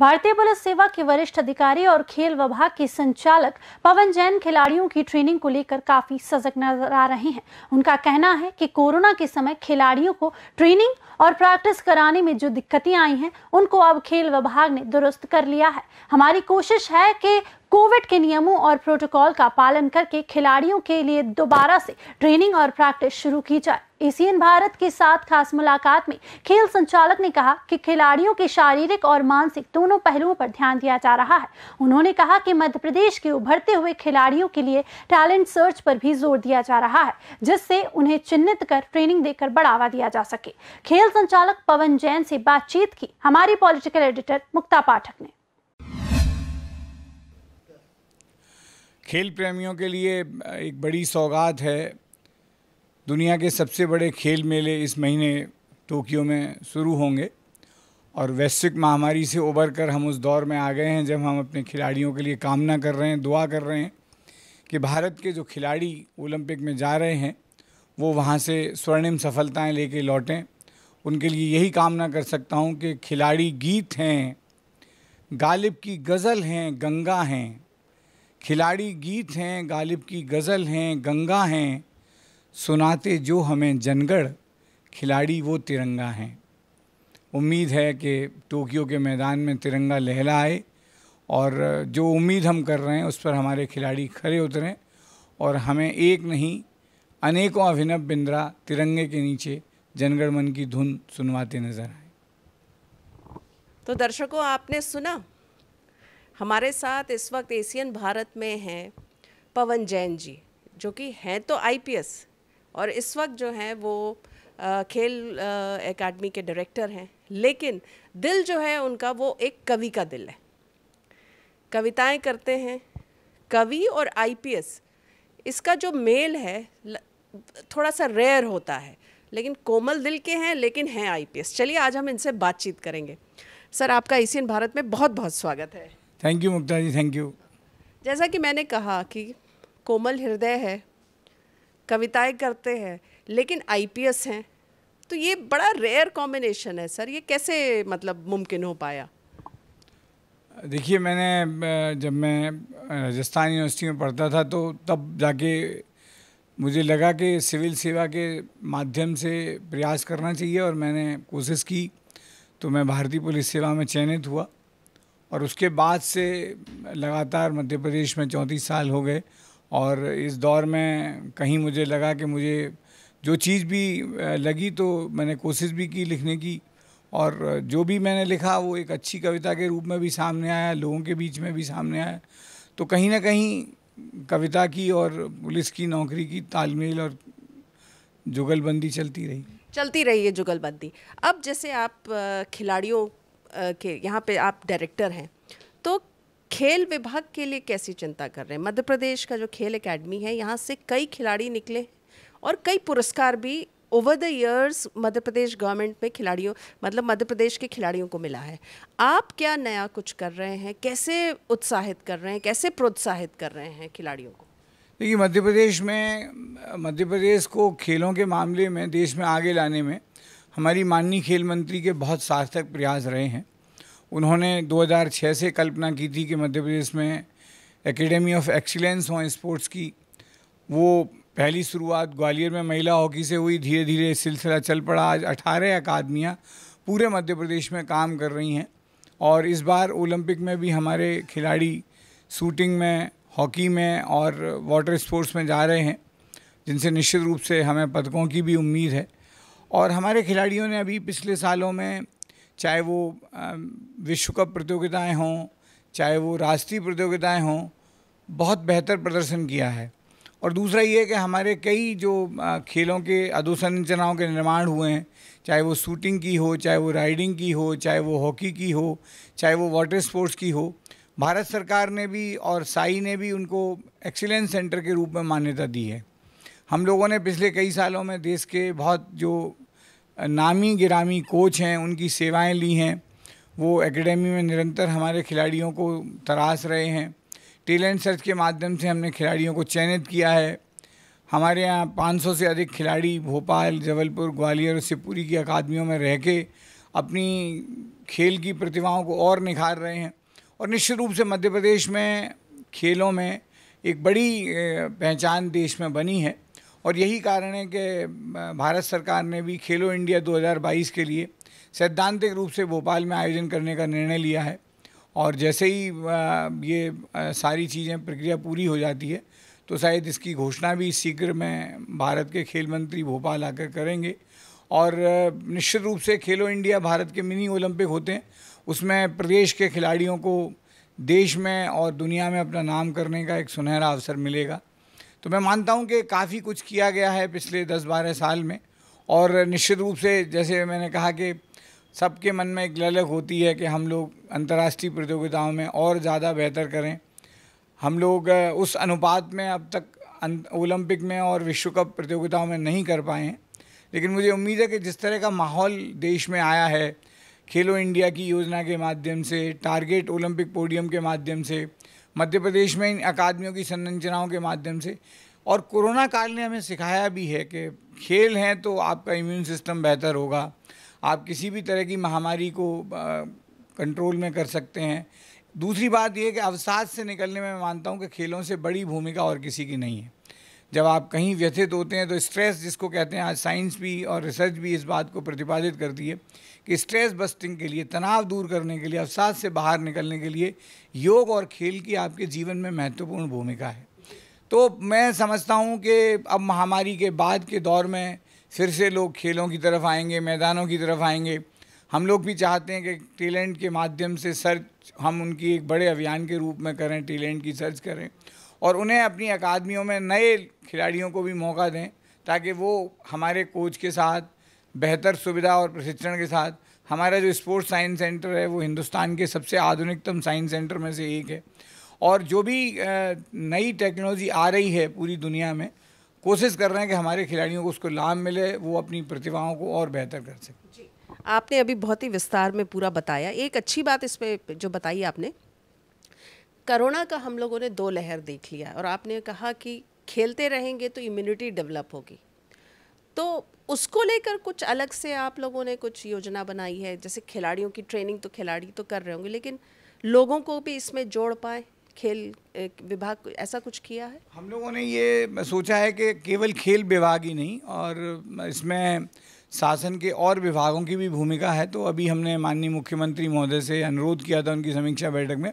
भारतीय पुलिस सेवा के वरिष्ठ अधिकारी और खेल विभाग के संचालक पवन जैन खिलाड़ियों की ट्रेनिंग को लेकर काफी सजग नजर आ रहे हैं उनका कहना है कि कोरोना के समय खिलाड़ियों को ट्रेनिंग और प्रैक्टिस कराने में जो दिक्कतें आई हैं उनको अब खेल विभाग ने दुरुस्त कर लिया है हमारी कोशिश है कि कोविड के नियमों और प्रोटोकॉल का पालन करके खिलाड़ियों के लिए दोबारा से ट्रेनिंग और प्रैक्टिस शुरू की जाए एशियन भारत के साथ खास मुलाकात में खेल संचालक ने कहा कि खिलाड़ियों के शारीरिक और मानसिक दोनों पहलुओं पर ध्यान दिया जा रहा है उन्होंने कहा कि मध्य प्रदेश के उभरते हुए खिलाड़ियों के लिए टैलेंट सर्च पर भी जोर दिया जा रहा है जिससे उन्हें चिन्हित कर ट्रेनिंग देकर बढ़ावा दिया जा सके खेल संचालक पवन जैन से बातचीत की हमारी पॉलिटिकल एडिटर मुक्ता पाठक ने खेल प्रेमियों के लिए एक बड़ी सौगात है दुनिया के सबसे बड़े खेल मेले इस महीने टोक्यो में शुरू होंगे और वैश्विक महामारी से उबर कर हम उस दौर में आ गए हैं जब हम अपने खिलाड़ियों के लिए कामना कर रहे हैं दुआ कर रहे हैं कि भारत के जो खिलाड़ी ओलंपिक में जा रहे हैं वो वहाँ से स्वर्णिम सफलताएं लेके लौटें उनके लिए यही कामना कर सकता हूँ कि खिलाड़ी गीत हैं गालिब की गज़ल हैं गंगा हैं खिलाड़ी गीत हैं गालिब की गज़ल हैं गंगा हैं सुनाते जो हमें जनगढ़ खिलाड़ी वो तिरंगा हैं उम्मीद है कि टोक्यो के मैदान में तिरंगा लहलाए और जो उम्मीद हम कर रहे हैं उस पर हमारे खिलाड़ी खड़े उतरें और हमें एक नहीं अनेकों अभिनव बिंद्रा तिरंगे के नीचे जनगण मन की धुन सुनवाते नजर आए तो दर्शकों आपने सुना हमारे साथ इस वक्त एशियन भारत में हैं पवन जैन जी जो कि हैं तो आईपीएस और इस वक्त जो हैं वो खेल एकेडमी के डायरेक्टर हैं लेकिन दिल जो है उनका वो एक कवि का दिल है कविताएं करते हैं कवि और आईपीएस इसका जो मेल है थोड़ा सा रेयर होता है लेकिन कोमल दिल के हैं लेकिन हैं आईपीएस चलिए आज हम इनसे बातचीत करेंगे सर आपका एशियन भारत में बहुत बहुत स्वागत है thank you Mukta ji thank you जैसा कि मैंने कहा कि कोमल हृदय है कविताएं करते हैं लेकिन आईपीएस हैं तो ये बड़ा रेयर कॉम्बिनेशन है सर ये कैसे मतलब मुमकिन हो पाया देखिए मैंने जब मैं राजस्थान यूनिवर्सिटी में पढ़ता था तो तब जाके मुझे लगा कि सिविल सेवा के माध्यम से प्रयास करना चाहिए और मैंने कोशिश की तो मैं भारतीय पुलिस सेवा में चयनित हुआ और उसके बाद से लगातार मध्य प्रदेश में चौंतीस साल हो गए और इस दौर में कहीं मुझे लगा कि मुझे जो चीज़ भी लगी तो मैंने कोशिश भी की लिखने की और जो भी मैंने लिखा वो एक अच्छी कविता के रूप में भी सामने आया लोगों के बीच में भी सामने आया तो कहीं ना कहीं कविता की और पुलिस की नौकरी की तालमेल और जुगलबंदी चलती रही चलती रही है जुगलबंदी अब जैसे आप खिलाड़ियों के यहाँ पे आप डायरेक्टर हैं तो खेल विभाग के लिए कैसी चिंता कर रहे हैं मध्य प्रदेश का जो खेल एकेडमी है यहाँ से कई खिलाड़ी निकले और कई पुरस्कार भी over the years Madhya Pradesh government में खिलाड़ियों मतलब मध्य प्रदेश के खिलाड़ियों को मिला है आप क्या नया कुछ कर रहे हैं कैसे उत्साहित कर रहे हैं कैसे प्रोत्साहित कर रहे हैं खिलाड़ियों को देखिए मध्य प्रदेश में मध्य प्रदेश को खेलों के मामले में देश में आगे लाने में हमारी माननीय खेल मंत्री के बहुत सार्थक प्रयास रहे हैं उन्होंने 2006 से कल्पना की थी कि मध्य प्रदेश में एकेडमी ऑफ एक्सीलेंस हों स्पोर्ट्स की वो पहली शुरुआत ग्वालियर में महिला हॉकी से हुई धीरे धीरे सिलसिला चल पड़ा आज अठारह अकादमियाँ पूरे मध्य प्रदेश में काम कर रही हैं और इस बार ओलंपिक में भी हमारे खिलाड़ी शूटिंग में हॉकी में और वाटर स्पोर्ट्स में जा रहे हैं जिनसे निश्चित रूप से हमें पदकों की भी उम्मीद है और हमारे खिलाड़ियों ने अभी पिछले सालों में चाहे वो विश्व कप प्रतियोगिताएं हों चाहे वो राष्ट्रीय प्रतियोगिताएं हों बहुत बेहतर प्रदर्शन किया है और दूसरा ये है कि हमारे कई जो खेलों के अधोसंरचनाओं के निर्माण हुए हैं चाहे वो शूटिंग की हो चाहे वो राइडिंग की हो चाहे वो हॉकी की हो चाहे वो वाटर स्पोर्ट्स की हो भारत सरकार ने भी और साई ने भी उनको एक्सीलेंस सेंटर के रूप में मान्यता दी है हम लोगों ने पिछले कई सालों में देश के बहुत जो नामी गिरामी कोच हैं उनकी सेवाएं ली हैं वो एकेडमी में निरंतर हमारे खिलाड़ियों को तराश रहे हैं टैलेंट सर्च के माध्यम से हमने खिलाड़ियों को चयनित किया है हमारे यहाँ 500 से अधिक खिलाड़ी भोपाल जबलपुर ग्वालियर और शिवपुरी की अकादमियों में रह के अपनी खेल की प्रतिभाओं को और निखार रहे हैं और निश्चित रूप से मध्य प्रदेश में खेलों में एक बड़ी पहचान देश में बनी है और यही कारण है कि भारत सरकार ने भी खेलो इंडिया 2022 के लिए सैद्धांतिक रूप से भोपाल में आयोजन करने का निर्णय लिया है और जैसे ही ये सारी चीज़ें प्रक्रिया पूरी हो जाती है तो शायद इसकी घोषणा भी शीघ्र में भारत के खेल मंत्री भोपाल आकर करेंगे और निश्चित रूप से खेलो इंडिया भारत के मिनी ओलंपिक होते हैं उसमें प्रदेश के खिलाड़ियों को देश में और दुनिया में अपना नाम करने का एक सुनहरा अवसर मिलेगा तो मैं मानता हूँ कि काफ़ी कुछ किया गया है पिछले दस बारह साल में और निश्चित रूप से जैसे मैंने कहा कि सबके मन में एक ललक होती है कि हम लोग अंतर्राष्ट्रीय प्रतियोगिताओं में और ज़्यादा बेहतर करें हम लोग उस अनुपात में अब तक ओलंपिक में और विश्व कप प्रतियोगिताओं में नहीं कर पाए हैं लेकिन मुझे उम्मीद है कि जिस तरह का माहौल देश में आया है खेलो इंडिया की योजना के माध्यम से टारगेट ओलंपिक पोडियम के माध्यम से मध्य प्रदेश में इन अकादमियों की संरचनाओं के माध्यम से और कोरोना काल ने हमें सिखाया भी है कि खेल हैं तो आपका इम्यून सिस्टम बेहतर होगा आप किसी भी तरह की महामारी को कंट्रोल में कर सकते हैं दूसरी बात यह कि अवसाद से निकलने में मानता हूँ कि खेलों से बड़ी भूमिका और किसी की नहीं है जब आप कहीं व्यथित होते हैं तो स्ट्रेस जिसको कहते हैं आज साइंस भी और रिसर्च भी इस बात को प्रतिपादित करती है कि स्ट्रेस बस्टिंग के लिए तनाव दूर करने के लिए अवसाद से बाहर निकलने के लिए योग और खेल की आपके जीवन में महत्वपूर्ण भूमिका है तो मैं समझता हूँ कि अब महामारी के बाद के दौर में फिर से लोग खेलों की तरफ आएंगे मैदानों की तरफ आएंगे हम लोग भी चाहते हैं कि टैलेंट के माध्यम से सर्च हम उनकी एक बड़े अभियान के रूप में करें टैलेंट की सर्च करें और उन्हें अपनी अकादमियों में नए खिलाड़ियों को भी मौका दें ताकि वो हमारे कोच के साथ बेहतर सुविधा और प्रशिक्षण के साथ हमारा जो स्पोर्ट्स साइंस सेंटर है वो हिंदुस्तान के सबसे आधुनिकतम साइंस सेंटर में से एक है और जो भी नई टेक्नोलॉजी आ रही है पूरी दुनिया में कोशिश कर रहे हैं कि हमारे खिलाड़ियों को उसको लाभ मिले वो अपनी प्रतिभाओं को और बेहतर कर सकें आपने अभी बहुत ही विस्तार में पूरा बताया एक अच्छी बात इस पर जो बताई आपने करोना का हम लोगों ने दो लहर देख लिया और आपने कहा कि खेलते रहेंगे तो इम्यूनिटी डेवलप होगी तो उसको लेकर कुछ अलग से आप लोगों ने कुछ योजना बनाई है जैसे खिलाड़ियों की ट्रेनिंग तो खिलाड़ी तो कर रहे होंगे लेकिन लोगों को भी इसमें जोड़ पाए खेल विभाग ऐसा कुछ किया है हम लोगों ने ये सोचा है कि केवल खेल विभाग ही नहीं और इसमें शासन के और विभागों की भी भूमिका है तो अभी हमने माननीय मुख्यमंत्री महोदय से अनुरोध किया था उनकी समीक्षा बैठक में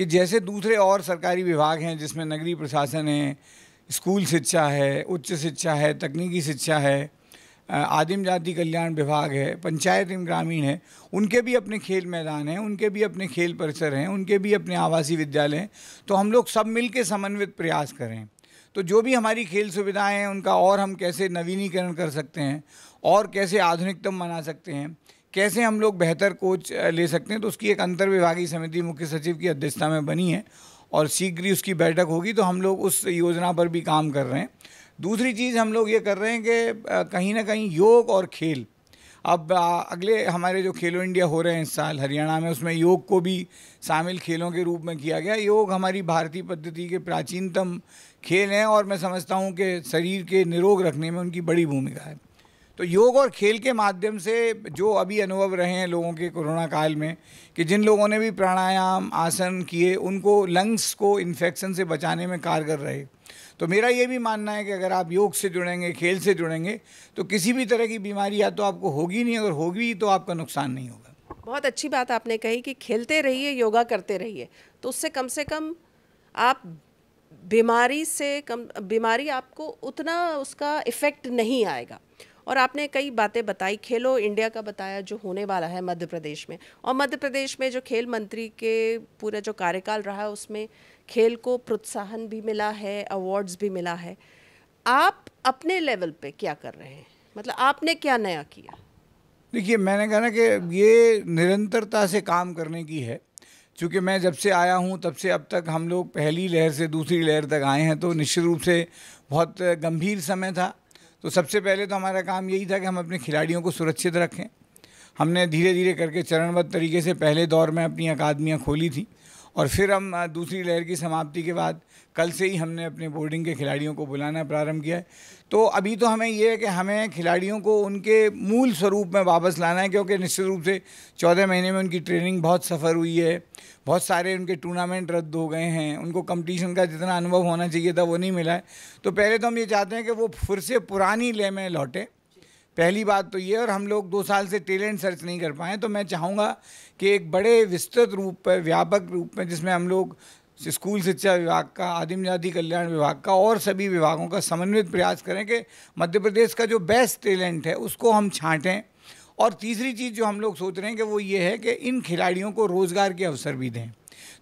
कि जैसे दूसरे और सरकारी विभाग हैं जिसमें नगरीय प्रशासन है स्कूल शिक्षा है उच्च शिक्षा है तकनीकी शिक्षा है आदिम जाति कल्याण विभाग है पंचायत एवं ग्रामीण है उनके भी अपने खेल मैदान हैं उनके भी अपने खेल परिसर हैं उनके भी अपने आवासीय विद्यालय हैं तो हम लोग सब मिल के समन्वित प्रयास करें तो जो भी हमारी खेल सुविधाएं हैं उनका और हम कैसे नवीनीकरण कर सकते हैं और कैसे आधुनिकतम बना सकते हैं कैसे हम लोग बेहतर कोच ले सकते हैं तो उसकी एक अंतर विभागीय समिति मुख्य सचिव की अध्यक्षता में बनी है और शीघ्र ही उसकी बैठक होगी तो हम लोग उस योजना पर भी काम कर रहे हैं दूसरी चीज़ हम लोग ये कर रहे हैं कि कहीं ना कहीं योग और खेल अब अगले हमारे जो खेलो इंडिया हो रहे हैं इस साल हरियाणा में उसमें योग को भी शामिल खेलों के रूप में किया गया योग हमारी भारतीय पद्धति के प्राचीनतम खेल हैं और मैं समझता हूँ कि शरीर के निरोग रखने में उनकी बड़ी भूमिका है तो योग और खेल के माध्यम से जो अभी अनुभव रहे हैं लोगों के कोरोना काल में कि जिन लोगों ने भी प्राणायाम आसन किए उनको लंग्स को इन्फेक्शन से बचाने में कारगर रहे तो मेरा ये भी मानना है कि अगर आप योग से जुड़ेंगे खेल से जुड़ेंगे तो किसी भी तरह की बीमारी या तो आपको होगी नहीं अगर होगी तो आपका नुकसान नहीं होगा बहुत अच्छी बात आपने कही कि खेलते रहिए योगा करते रहिए तो उससे कम से कम आप बीमारी से कम बीमारी आपको उतना उसका इफ़ेक्ट नहीं आएगा और आपने कई बातें बताई खेलो इंडिया का बताया जो होने वाला है मध्य प्रदेश में और मध्य प्रदेश में जो खेल मंत्री के पूरा जो कार्यकाल रहा उसमें खेल को प्रोत्साहन भी मिला है अवार्ड्स भी मिला है आप अपने लेवल पे क्या कर रहे हैं मतलब आपने क्या नया किया देखिए मैंने कहा ना कि ये निरंतरता से काम करने की है चूँकि मैं जब से आया हूँ तब से अब तक हम लोग पहली लहर से दूसरी लहर तक आए हैं तो निश्चित रूप से बहुत गंभीर समय था तो सबसे पहले तो हमारा काम यही था कि हम अपने खिलाड़ियों को सुरक्षित रखें हमने धीरे धीरे करके चरणबद्ध तरीके से पहले दौर में अपनी अकादमियाँ खोली थी और फिर हम दूसरी लहर की समाप्ति के बाद कल से ही हमने अपने बोर्डिंग के खिलाड़ियों को बुलाना प्रारंभ किया है तो अभी तो हमें ये है कि हमें खिलाड़ियों को उनके मूल स्वरूप में वापस लाना है क्योंकि निश्चित रूप से चौदह महीने में उनकी ट्रेनिंग बहुत सफ़र हुई है बहुत सारे उनके टूर्नामेंट रद्द हो गए हैं उनको कंपटीशन का जितना अनुभव होना चाहिए था वो नहीं मिला है तो पहले तो हम ये चाहते हैं कि वो फिर से पुरानी लय में लौटें पहली बात तो ये और हम लोग दो साल से टैलेंट सर्च नहीं कर पाए तो मैं चाहूँगा कि एक बड़े विस्तृत रूप पर व्यापक रूप में जिसमें हम लोग स्कूल शिक्षा विभाग का आदिम जाति कल्याण विभाग का और सभी विभागों का समन्वित प्रयास करें कि मध्य प्रदेश का जो बेस्ट टैलेंट है उसको हम छांटें और तीसरी चीज़ जो हम लोग सोच रहे हैं कि वो ये है कि इन खिलाड़ियों को रोज़गार के अवसर भी दें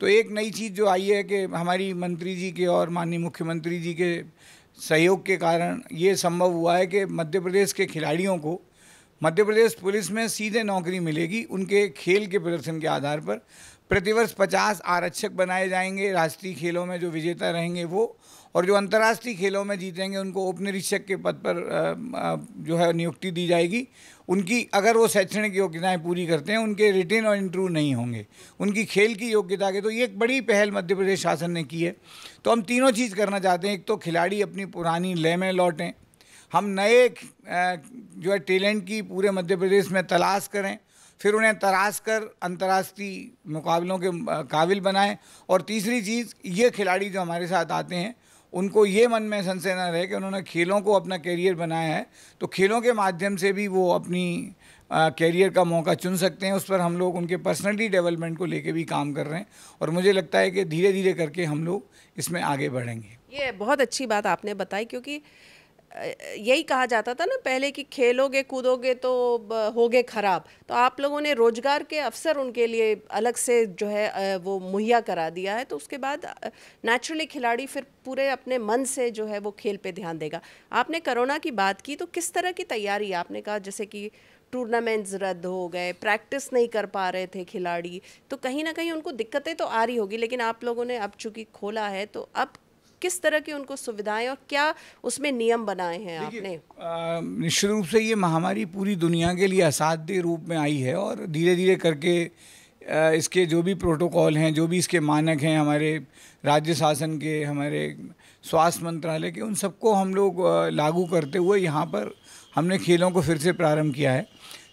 तो एक नई चीज़ जो आई है कि हमारी मंत्री जी के और माननीय मुख्यमंत्री जी के सहयोग के कारण ये संभव हुआ है कि मध्य प्रदेश के खिलाड़ियों को मध्य प्रदेश पुलिस में सीधे नौकरी मिलेगी उनके खेल के प्रदर्शन के आधार पर प्रतिवर्ष 50 आरक्षक बनाए जाएंगे राष्ट्रीय खेलों में जो विजेता रहेंगे वो और जो अंतर्राष्ट्रीय खेलों में जीतेंगे उनको उप निरीक्षक के पद पर जो है नियुक्ति दी जाएगी उनकी अगर वो शैक्षणिक योग्यताएं पूरी करते हैं उनके रिटेन और इंटरव्यू नहीं होंगे उनकी खेल की योग्यता के तो ये एक बड़ी पहल मध्य प्रदेश शासन ने की है तो हम तीनों चीज़ करना चाहते हैं एक तो खिलाड़ी अपनी पुरानी लय में लौटें हम नए जो है टैलेंट की पूरे मध्य प्रदेश में तलाश करें फिर उन्हें तराश कर अंतर्राष्ट्रीय मुकाबलों के काबिल बनाएं और तीसरी चीज़ ये खिलाड़ी जो हमारे साथ आते हैं उनको ये मन में संशय न रहे कि उन्होंने खेलों को अपना कैरियर बनाया है तो खेलों के माध्यम से भी वो अपनी कैरियर का मौका चुन सकते हैं उस पर हम लोग उनके पर्सनलिटी डेवलपमेंट को लेके भी काम कर रहे हैं और मुझे लगता है कि धीरे धीरे करके हम लोग इसमें आगे बढ़ेंगे ये बहुत अच्छी बात आपने बताई क्योंकि यही कहा जाता था ना पहले कि खेलोगे कूदोगे तो होगे ख़राब तो आप लोगों ने रोज़गार के अवसर उनके लिए अलग से जो है वो मुहैया करा दिया है तो उसके बाद नेचुरली खिलाड़ी फिर पूरे अपने मन से जो है वो खेल पे ध्यान देगा आपने कोरोना की बात की तो किस तरह की तैयारी आपने कहा जैसे कि टूर्नामेंट्स रद्द हो गए प्रैक्टिस नहीं कर पा रहे थे खिलाड़ी तो कहीं ना कहीं उनको दिक्कतें तो आ रही होगी लेकिन आप लोगों ने अब चूंकि खोला है तो अब किस तरह की उनको सुविधाएं और क्या उसमें नियम बनाए हैं आपने निश्चित रूप से ये महामारी पूरी दुनिया के लिए असाध्य रूप में आई है और धीरे धीरे करके इसके जो भी प्रोटोकॉल हैं जो भी इसके मानक हैं हमारे राज्य शासन के हमारे स्वास्थ्य मंत्रालय के उन सबको हम लोग लागू करते हुए यहाँ पर हमने खेलों को फिर से प्रारंभ किया है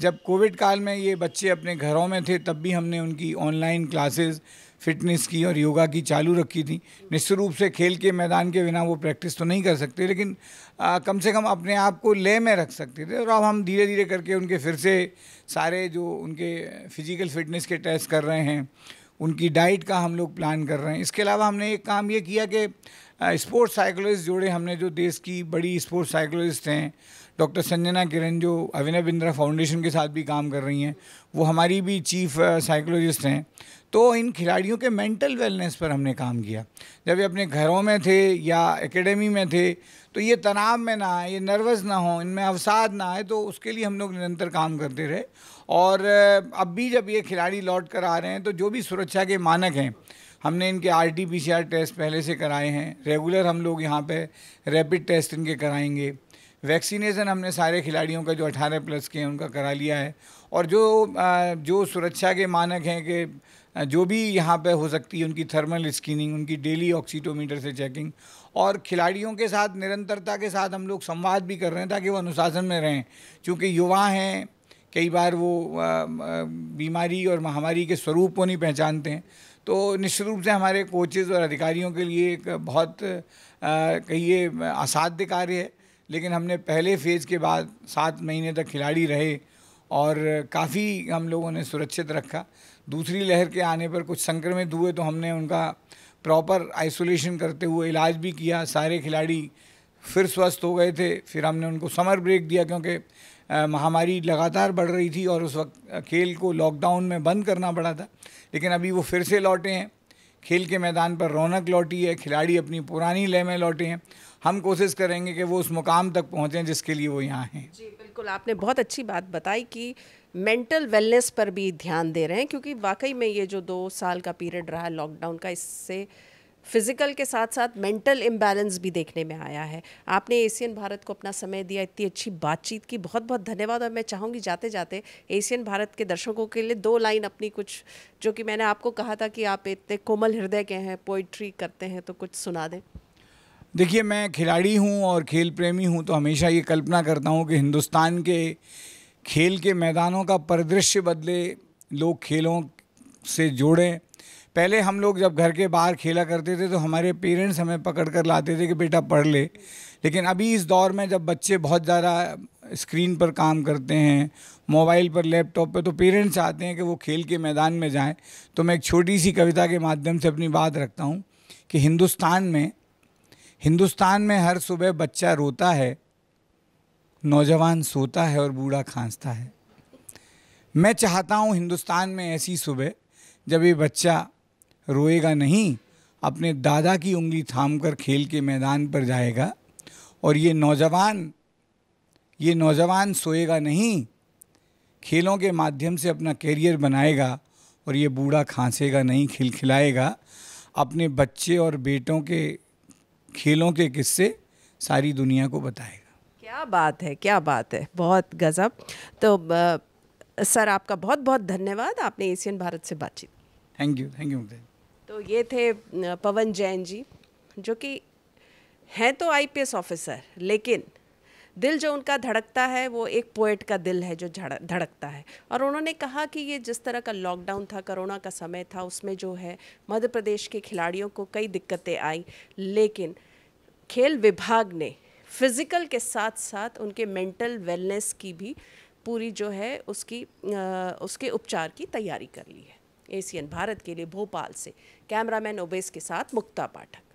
जब कोविड काल में ये बच्चे अपने घरों में थे तब भी हमने उनकी ऑनलाइन क्लासेस फिटनेस की और योगा की चालू रखी थी निश्चित रूप से खेल के मैदान के बिना वो प्रैक्टिस तो नहीं कर सकते लेकिन आ, कम से कम अपने आप को ले में रख सकते थे और अब हम धीरे धीरे करके उनके फिर से सारे जो उनके फिजिकल फिटनेस के टेस्ट कर रहे हैं उनकी डाइट का हम लोग प्लान कर रहे हैं इसके अलावा हमने एक काम ये किया कि स्पोर्ट्स साइकोलॉजिस्ट जोड़े हमने जो देश की बड़ी स्पोर्ट्स साइकोलॉजिस्ट हैं डॉक्टर संजना किरण जो अभिनव बिंद्रा फाउंडेशन के साथ भी काम कर रही हैं वो हमारी भी चीफ साइकोलॉजिस्ट हैं तो इन खिलाड़ियों के मेंटल वेलनेस पर हमने काम किया जब ये अपने घरों में थे या एकेडमी में थे तो ये तनाव में ना आए ये नर्वस ना हो इनमें अवसाद ना आए तो उसके लिए हम लोग निरंतर काम करते रहे और अब भी जब ये खिलाड़ी लौट कर आ रहे हैं तो जो भी सुरक्षा के मानक हैं हमने इनके R T P C R test पहले से कराए हैं रेगुलर हम लोग यहाँ पे रैपिड टेस्ट इनके कराएंगे वैक्सीनेशन हमने सारे खिलाड़ियों का जो 18 प्लस के हैं उनका करा लिया है और जो जो सुरक्षा के मानक हैं कि जो भी यहाँ पे हो सकती है उनकी थर्मल स्क्रीनिंग उनकी डेली ऑक्सीटोमीटर से चेकिंग और खिलाड़ियों के साथ निरंतरता के साथ हम लोग संवाद भी कर रहे हैं ताकि वो अनुशासन में रहें क्योंकि युवा हैं कई बार वो बीमारी और महामारी के स्वरूप को नहीं पहचानते हैं तो निश्चित रूप से हमारे कोचेज़ और अधिकारियों के लिए एक बहुत कहिए असाध्य कार्य है लेकिन हमने पहले फेज़ के बाद सात महीने तक खिलाड़ी रहे और काफ़ी हम लोगों ने सुरक्षित रखा दूसरी लहर के आने पर कुछ संक्रमित हुए तो हमने उनका प्रॉपर आइसोलेशन करते हुए इलाज भी किया सारे खिलाड़ी फिर स्वस्थ हो गए थे फिर हमने उनको समर ब्रेक दिया क्योंकि महामारी लगातार बढ़ रही थी और उस वक्त खेल को लॉकडाउन में बंद करना पड़ा था लेकिन अभी वो फिर से लौटे हैं खेल के मैदान पर रौनक लौटी है खिलाड़ी अपनी पुरानी लय में लौटे हैं हम कोशिश करेंगे कि वो उस मुकाम तक पहुँचें जिसके लिए वो यहाँ हैं जी बिल्कुल आपने बहुत अच्छी बात बताई कि मेंटल वेलनेस पर भी ध्यान दे रहे हैं क्योंकि वाकई में ये जो दो साल का पीरियड रहा लॉकडाउन का इससे फिज़िकल के साथ साथ मेंटल इम्बैलेंस भी देखने में आया है आपने एशियन भारत को अपना समय दिया इतनी अच्छी बातचीत की बहुत बहुत धन्यवाद और मैं चाहूँगी जाते जाते एशियन भारत के दर्शकों के लिए दो लाइन अपनी कुछ जो कि मैंने आपको कहा था कि आप इतने कोमल हृदय के हैं पोइट्री करते हैं तो कुछ सुना दें देखिए मैं खिलाड़ी हूँ और खेल प्रेमी हूँ तो हमेशा ये कल्पना करता हूँ कि हिंदुस्तान के खेल के मैदानों का परिदृश्य बदले लोग खेलों से जोड़ें पहले हम लोग जब घर के बाहर खेला करते थे तो हमारे पेरेंट्स हमें पकड़ कर लाते थे कि बेटा पढ़ ले लेकिन अभी इस दौर में जब बच्चे बहुत ज़्यादा स्क्रीन पर काम करते हैं मोबाइल पर लैपटॉप पर तो पेरेंट्स चाहते हैं कि वो खेल के मैदान में जाएं तो मैं एक छोटी सी कविता के माध्यम से अपनी बात रखता हूँ कि हिंदुस्तान में हिंदुस्तान में हर सुबह बच्चा रोता है नौजवान सोता है और बूढ़ा खांसता है मैं चाहता हूँ हिंदुस्तान में ऐसी सुबह जब ये बच्चा रोएगा नहीं अपने दादा की उंगली थाम कर खेल के मैदान पर जाएगा और ये नौजवान ये नौजवान सोएगा नहीं खेलों के माध्यम से अपना कैरियर बनाएगा और ये बूढ़ा खांसेगा नहीं खिलखिलाएगा अपने बच्चे और बेटों के खेलों के किस्से सारी दुनिया को बताएगा क्या बात है क्या बात है बहुत गज़ब तो सर आपका बहुत बहुत धन्यवाद आपने एशियन भारत से बातचीत थैंक यू थैंक यू तो ये थे पवन जैन जी जो कि हैं तो आईपीएस ऑफिसर लेकिन दिल जो उनका धड़कता है वो एक पोएट का दिल है जो धड़कता है और उन्होंने कहा कि ये जिस तरह का लॉकडाउन था कोरोना का समय था उसमें जो है मध्य प्रदेश के खिलाड़ियों को कई दिक्कतें आई लेकिन खेल विभाग ने फिज़िकल के साथ साथ उनके मेंटल वेलनेस की भी पूरी जो है उसकी आ, उसके उपचार की तैयारी कर ली है एशियन भारत के लिए भोपाल से कैमरामैन ओबेस के साथ मुक्ता पाठक